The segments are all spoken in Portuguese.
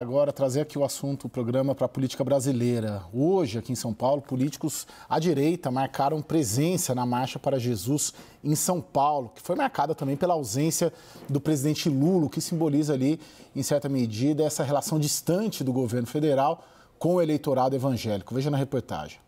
Agora, trazer aqui o assunto, o programa para a política brasileira. Hoje, aqui em São Paulo, políticos à direita marcaram presença na Marcha para Jesus em São Paulo, que foi marcada também pela ausência do presidente Lula, que simboliza ali, em certa medida, essa relação distante do governo federal com o eleitorado evangélico. Veja na reportagem.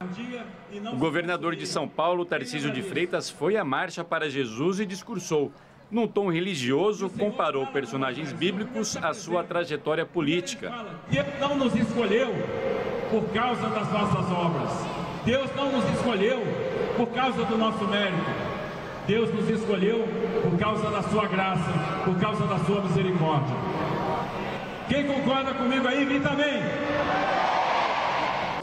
O governador de São Paulo, Tarcísio de Freitas, foi à Marcha para Jesus e discursou. Num tom religioso, comparou personagens bíblicos à sua trajetória política. Deus não nos escolheu por causa das nossas obras. Deus não nos escolheu por causa do nosso mérito. Deus nos escolheu por causa da sua graça, por causa da sua misericórdia. Quem concorda comigo aí, vem também.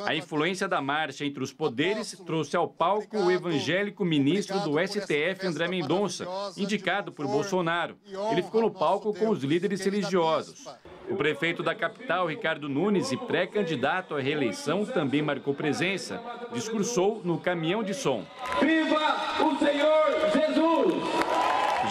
A influência da marcha entre os poderes trouxe ao palco o evangélico ministro do STF, André Mendonça, indicado por Bolsonaro. Ele ficou no palco com os líderes é religiosos. O prefeito da capital, Ricardo Nunes, e pré-candidato à reeleição, também marcou presença. Discursou no caminhão de som. Viva o Senhor!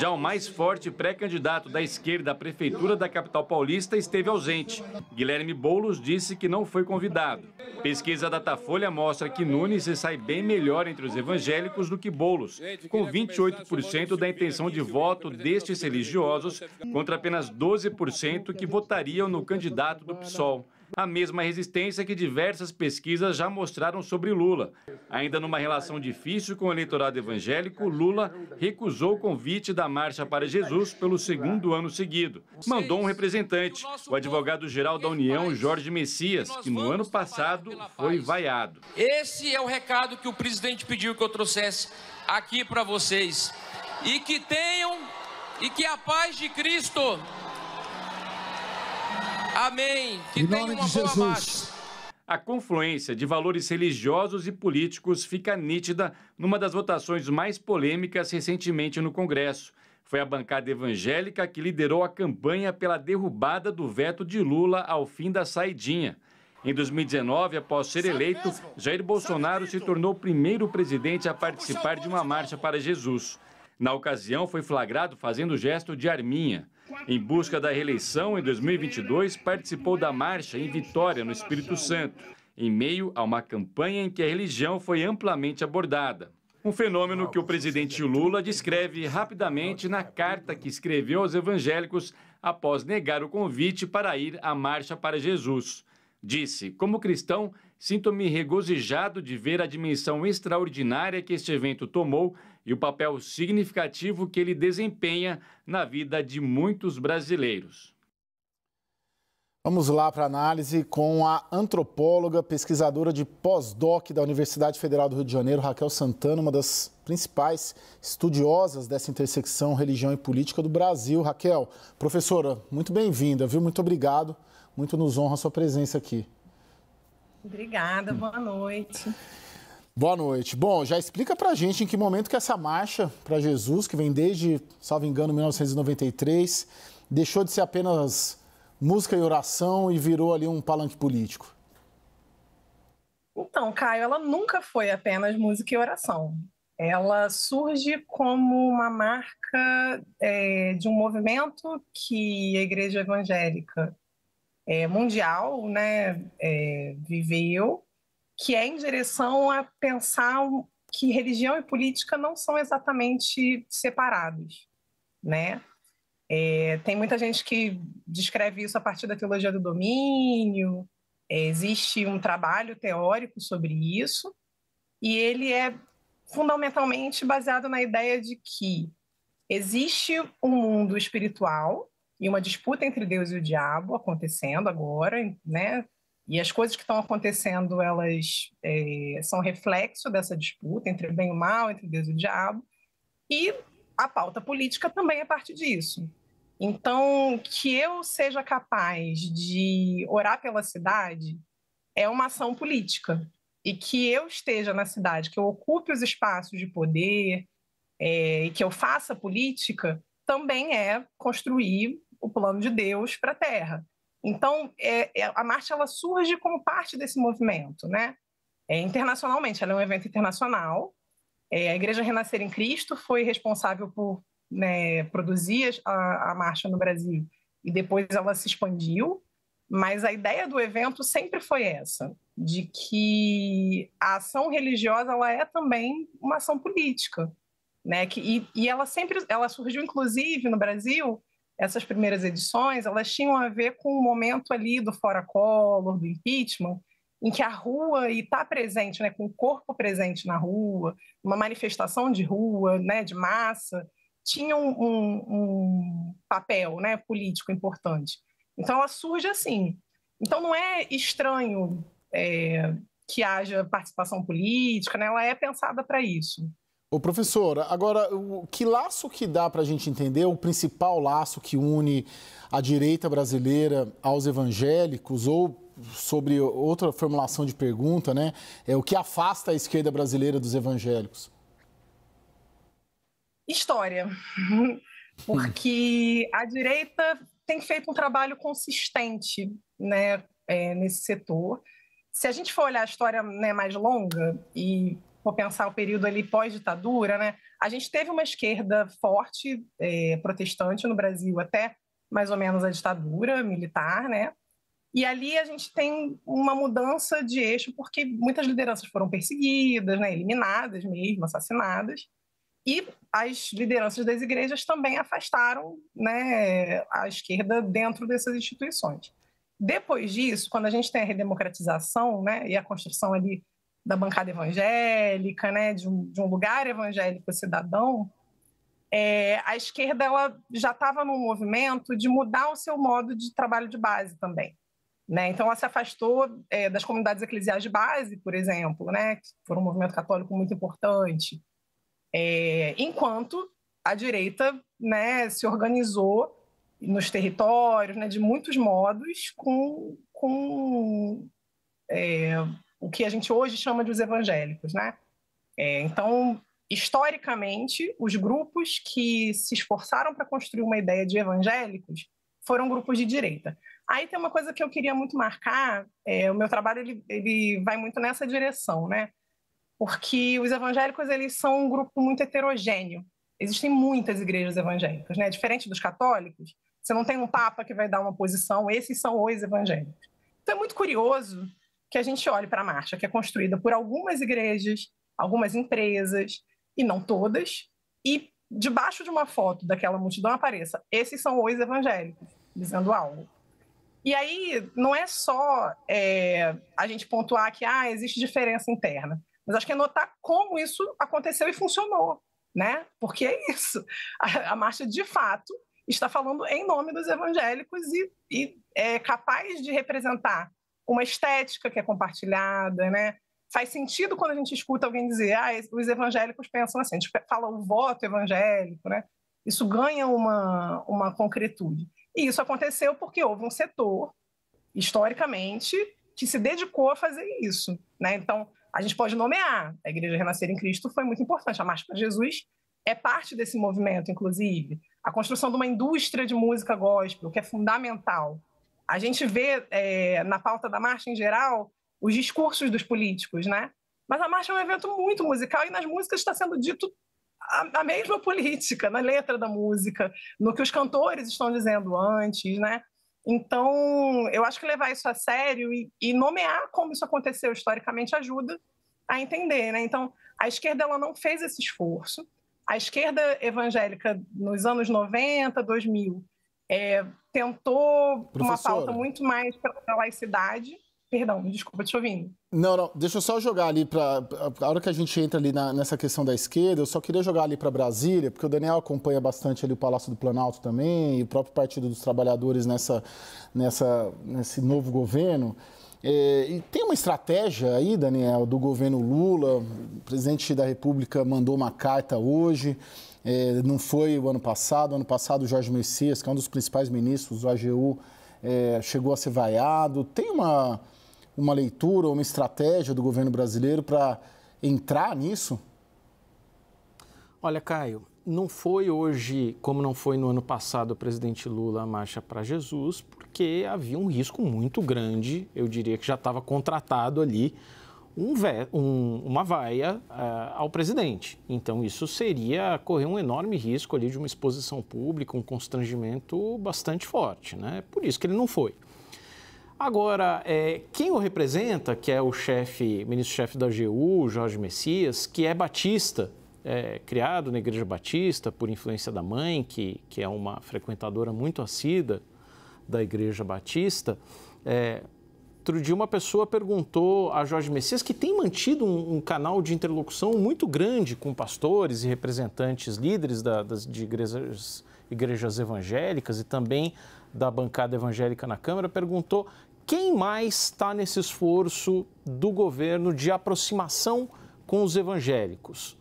Já o mais forte pré-candidato da esquerda à prefeitura da capital paulista esteve ausente. Guilherme Boulos disse que não foi convidado. Pesquisa Datafolha mostra que Nunes se sai bem melhor entre os evangélicos do que Boulos, com 28% da intenção de voto destes religiosos contra apenas 12% que votariam no candidato do PSOL a mesma resistência que diversas pesquisas já mostraram sobre Lula. Ainda numa relação difícil com o eleitorado evangélico, Lula recusou o convite da Marcha para Jesus pelo segundo ano seguido. Mandou um representante, o advogado-geral da União, Jorge Messias, que no ano passado foi vaiado. Esse é o recado que o presidente pediu que eu trouxesse aqui para vocês. E que tenham e que a paz de Cristo Amém. Que em nome de Jesus. A confluência de valores religiosos e políticos fica nítida numa das votações mais polêmicas recentemente no Congresso. Foi a bancada evangélica que liderou a campanha pela derrubada do veto de Lula ao fim da saidinha. Em 2019, após ser eleito, Jair Bolsonaro se tornou o primeiro presidente a participar de uma marcha para Jesus. Na ocasião, foi flagrado fazendo o gesto de arminha. Em busca da reeleição, em 2022, participou da marcha em Vitória, no Espírito Santo, em meio a uma campanha em que a religião foi amplamente abordada. Um fenômeno que o presidente Lula descreve rapidamente na carta que escreveu aos evangélicos após negar o convite para ir à Marcha para Jesus. Disse: Como cristão, sinto-me regozijado de ver a dimensão extraordinária que este evento tomou e o papel significativo que ele desempenha na vida de muitos brasileiros. Vamos lá para a análise com a antropóloga, pesquisadora de pós-doc da Universidade Federal do Rio de Janeiro, Raquel Santana, uma das principais estudiosas dessa intersecção religião e política do Brasil. Raquel, professora, muito bem-vinda, viu? Muito obrigado muito nos honra a sua presença aqui. Obrigada, hum. boa noite. Boa noite. Bom, já explica pra gente em que momento que essa marcha para Jesus, que vem desde, salvo engano, 1993, deixou de ser apenas música e oração e virou ali um palanque político. Então, Caio, ela nunca foi apenas música e oração. Ela surge como uma marca é, de um movimento que a igreja evangélica é, mundial né, é, viveu, que é em direção a pensar que religião e política não são exatamente separados, né? É, tem muita gente que descreve isso a partir da teologia do domínio. É, existe um trabalho teórico sobre isso e ele é fundamentalmente baseado na ideia de que existe um mundo espiritual e uma disputa entre Deus e o diabo acontecendo agora, né? E as coisas que estão acontecendo, elas é, são reflexo dessa disputa entre o bem e o mal, entre Deus e o diabo. E a pauta política também é parte disso. Então, que eu seja capaz de orar pela cidade é uma ação política. E que eu esteja na cidade, que eu ocupe os espaços de poder é, e que eu faça política, também é construir o plano de Deus para a Terra. Então, é, é a marcha ela surge como parte desse movimento, né? É, internacionalmente, ela é um evento internacional. É, a Igreja Renascer em Cristo foi responsável por né, produzir a, a marcha no Brasil e depois ela se expandiu. Mas a ideia do evento sempre foi essa, de que a ação religiosa ela é também uma ação política, né? Que, e, e ela sempre, ela surgiu inclusive no Brasil essas primeiras edições, elas tinham a ver com o momento ali do fora Collor, do impeachment, em que a rua está presente, né, com o corpo presente na rua, uma manifestação de rua, né, de massa, tinha um, um, um papel né, político importante. Então, ela surge assim. Então, não é estranho é, que haja participação política, né? ela é pensada para isso. Ô, professora, agora, o, que laço que dá para a gente entender, o principal laço que une a direita brasileira aos evangélicos, ou sobre outra formulação de pergunta, né? É o que afasta a esquerda brasileira dos evangélicos? História. Porque a direita tem feito um trabalho consistente né, é, nesse setor. Se a gente for olhar a história né, mais longa e for pensar o período ali pós-ditadura, né? A gente teve uma esquerda forte, é, protestante no Brasil até mais ou menos a ditadura militar, né? E ali a gente tem uma mudança de eixo, porque muitas lideranças foram perseguidas, né? eliminadas mesmo, assassinadas. E as lideranças das igrejas também afastaram né, a esquerda dentro dessas instituições. Depois disso, quando a gente tem a redemocratização né, e a construção ali da bancada evangélica, né, de um, de um lugar evangélico cidadão, é, a esquerda ela já estava num movimento de mudar o seu modo de trabalho de base também. Né? Então, ela se afastou é, das comunidades eclesiais de base, por exemplo, né? que foram um movimento católico muito importante, é, enquanto a direita né, se organizou nos territórios, né, de muitos modos, com, com é, o que a gente hoje chama de os evangélicos, né? É, então, historicamente, os grupos que se esforçaram para construir uma ideia de evangélicos foram grupos de direita. Aí tem uma coisa que eu queria muito marcar, é, o meu trabalho ele, ele vai muito nessa direção, né? Porque os evangélicos eles são um grupo muito heterogêneo. Existem muitas igrejas evangélicas, né? Diferente dos católicos, você não tem um papa que vai dar uma posição, esses são os evangélicos. Então é muito curioso que a gente olhe para a marcha, que é construída por algumas igrejas, algumas empresas, e não todas, e debaixo de uma foto daquela multidão apareça: esses são os evangélicos, dizendo algo. E aí não é só é, a gente pontuar que ah, existe diferença interna, mas acho que é notar como isso aconteceu e funcionou, né? Porque é isso. A, a marcha, de fato, está falando em nome dos evangélicos e, e é capaz de representar uma estética que é compartilhada, né? Faz sentido quando a gente escuta alguém dizer, ah, os evangélicos pensam assim, a gente fala o voto evangélico, né? Isso ganha uma, uma concretude. E isso aconteceu porque houve um setor, historicamente, que se dedicou a fazer isso, né? Então, a gente pode nomear, a Igreja Renascer em Cristo foi muito importante, a Marcha para Jesus é parte desse movimento, inclusive. A construção de uma indústria de música gospel, que é fundamental a gente vê é, na pauta da marcha em geral os discursos dos políticos, né? Mas a marcha é um evento muito musical e nas músicas está sendo dito a, a, mesma política, na letra da música, no que os cantores estão dizendo antes, né? Então, eu acho que levar isso a sério e, e nomear como isso aconteceu historicamente ajuda a entender, né? Então, a esquerda ela não fez esse esforço. A esquerda evangélica nos anos 90, 2000, é, tentou Professora. uma pauta muito mais pela laicidade. Perdão, desculpa, te ouvindo. Não, não, deixa eu só jogar ali para. A hora que a gente entra ali na, nessa questão da esquerda, eu só queria jogar ali para Brasília, porque o Daniel acompanha bastante ali o Palácio do Planalto também, e o próprio Partido dos Trabalhadores nessa, nessa, nesse novo governo. É, e tem uma estratégia aí, Daniel, do governo Lula, o presidente da República mandou uma carta hoje é, não foi o ano passado. O ano passado, o Jorge Messias, que é um dos principais ministros do AGU, é, chegou a ser vaiado. Tem uma, uma leitura, uma estratégia do governo brasileiro para entrar nisso? Olha, Caio, não foi hoje, como não foi no ano passado, o presidente Lula a marcha para Jesus, porque havia um risco muito grande, eu diria que já estava contratado ali um ve um, uma vaia uh, ao presidente. Então, isso seria correr um enorme risco ali de uma exposição pública, um constrangimento bastante forte. Né? Por isso que ele não foi. Agora, é, quem o representa, que é o chefe, ministro-chefe da AGU, Jorge Messias, que é batista, é, criado na Igreja Batista por influência da mãe, que, que é uma frequentadora muito assídua da Igreja Batista, é, Outro dia, uma pessoa perguntou a Jorge Messias, que tem mantido um, um canal de interlocução muito grande com pastores e representantes líderes da, das, de igrejas, igrejas evangélicas e também da bancada evangélica na Câmara, perguntou quem mais está nesse esforço do governo de aproximação com os evangélicos.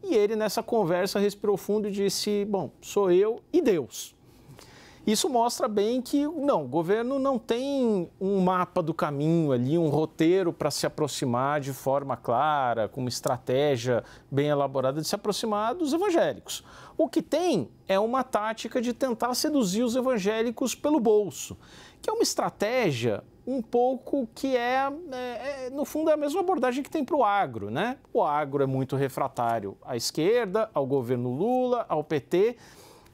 E ele, nessa conversa, respirou fundo e disse: Bom, sou eu e Deus. Isso mostra bem que não, o governo não tem um mapa do caminho ali, um roteiro para se aproximar de forma clara, com uma estratégia bem elaborada de se aproximar dos evangélicos. O que tem é uma tática de tentar seduzir os evangélicos pelo bolso, que é uma estratégia um pouco que é, é, é no fundo, é a mesma abordagem que tem para o agro, né? O agro é muito refratário à esquerda, ao governo Lula, ao PT.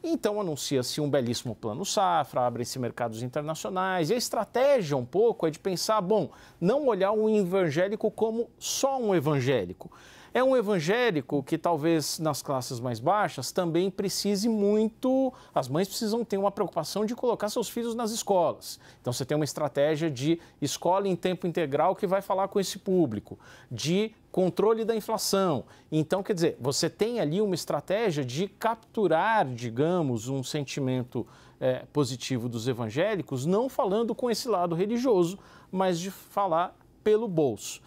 Então anuncia-se um belíssimo plano safra, abrem-se mercados internacionais, e a estratégia um pouco é de pensar, bom, não olhar o evangélico como só um evangélico. É um evangélico que talvez nas classes mais baixas também precise muito. As mães precisam ter uma preocupação de colocar seus filhos nas escolas. Então você tem uma estratégia de escola em tempo integral que vai falar com esse público, de controle da inflação. Então, quer dizer, você tem ali uma estratégia de capturar, digamos, um sentimento é, positivo dos evangélicos, não falando com esse lado religioso, mas de falar pelo bolso.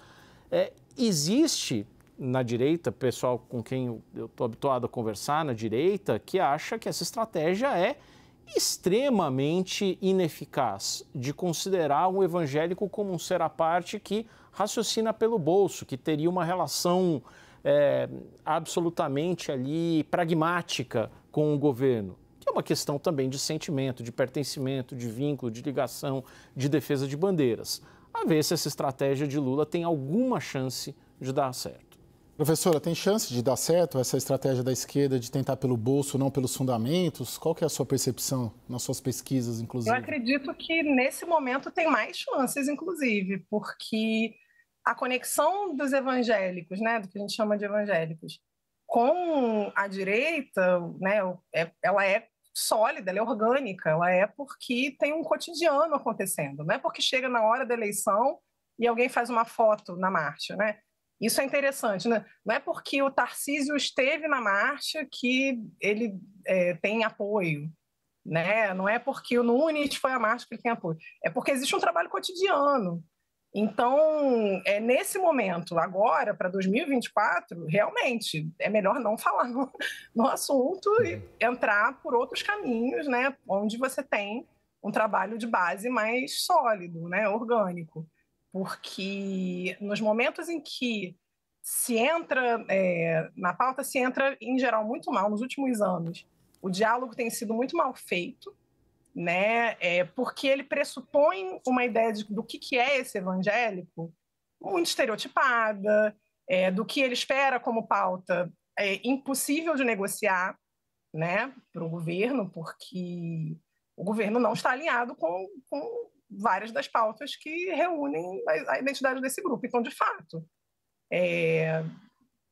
É, existe na direita, pessoal com quem eu estou habituado a conversar na direita, que acha que essa estratégia é extremamente ineficaz de considerar um evangélico como um ser à parte que raciocina pelo bolso, que teria uma relação é, absolutamente ali pragmática com o governo. Que é uma questão também de sentimento, de pertencimento, de vínculo, de ligação, de defesa de bandeiras. A ver se essa estratégia de Lula tem alguma chance de dar certo. Professora, tem chance de dar certo essa estratégia da esquerda de tentar pelo bolso, não pelos fundamentos? Qual que é a sua percepção nas suas pesquisas, inclusive? Eu acredito que nesse momento tem mais chances, inclusive, porque a conexão dos evangélicos, né, do que a gente chama de evangélicos, com a direita, né, é, ela é sólida, ela é orgânica, ela é porque tem um cotidiano acontecendo, não é porque chega na hora da eleição e alguém faz uma foto na marcha, né? Isso é interessante, né? Não é porque o Tarcísio esteve na marcha que ele é, tem apoio, né? Não é porque o Nunes foi a marcha que ele tem apoio. É porque existe um trabalho cotidiano. Então, é nesse momento, agora, para 2024, realmente é melhor não falar no, no assunto e uhum. entrar por outros caminhos, né? Onde você tem um trabalho de base mais sólido, né? Orgânico porque nos momentos em que se entra é, na pauta, se entra em geral muito mal nos últimos anos. O diálogo tem sido muito mal feito, né? É, porque ele pressupõe uma ideia de, do que, que é esse evangélico muito estereotipada, é, do que ele espera como pauta é impossível de negociar, né? Para o governo, porque o governo não está alinhado com, com várias das pautas que reúnem a, a identidade desse grupo. Então, de fato, é,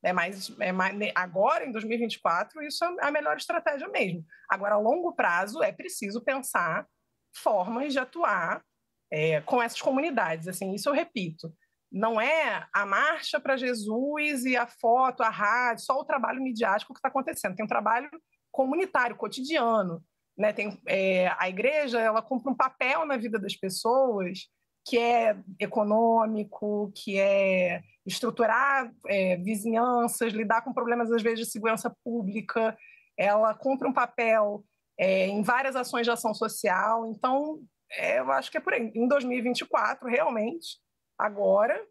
é mais, é mais, né, agora, em 2024, isso é a melhor estratégia mesmo. Agora, a longo prazo, é preciso pensar formas de atuar é, com essas comunidades. Assim, isso eu repito. Não é a marcha para Jesus e a foto, a rádio, só o trabalho midiático que está acontecendo. Tem um trabalho comunitário, cotidiano, né? Tem, é, a igreja ela cumpre um papel na vida das pessoas que é econômico, que é estruturar é, vizinhanças, lidar com problemas, às vezes, de segurança pública. Ela cumpre um papel é, em várias ações de ação social. Então, é, eu acho que é por aí. Em 2024, realmente, agora,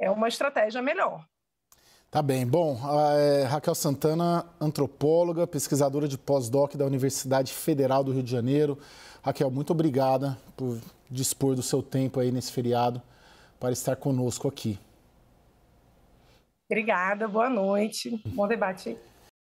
é uma estratégia melhor. Tá bem. Bom, é Raquel Santana, antropóloga, pesquisadora de pós-doc da Universidade Federal do Rio de Janeiro. Raquel, muito obrigada por dispor do seu tempo aí nesse feriado para estar conosco aqui. Obrigada, boa noite. Bom debate.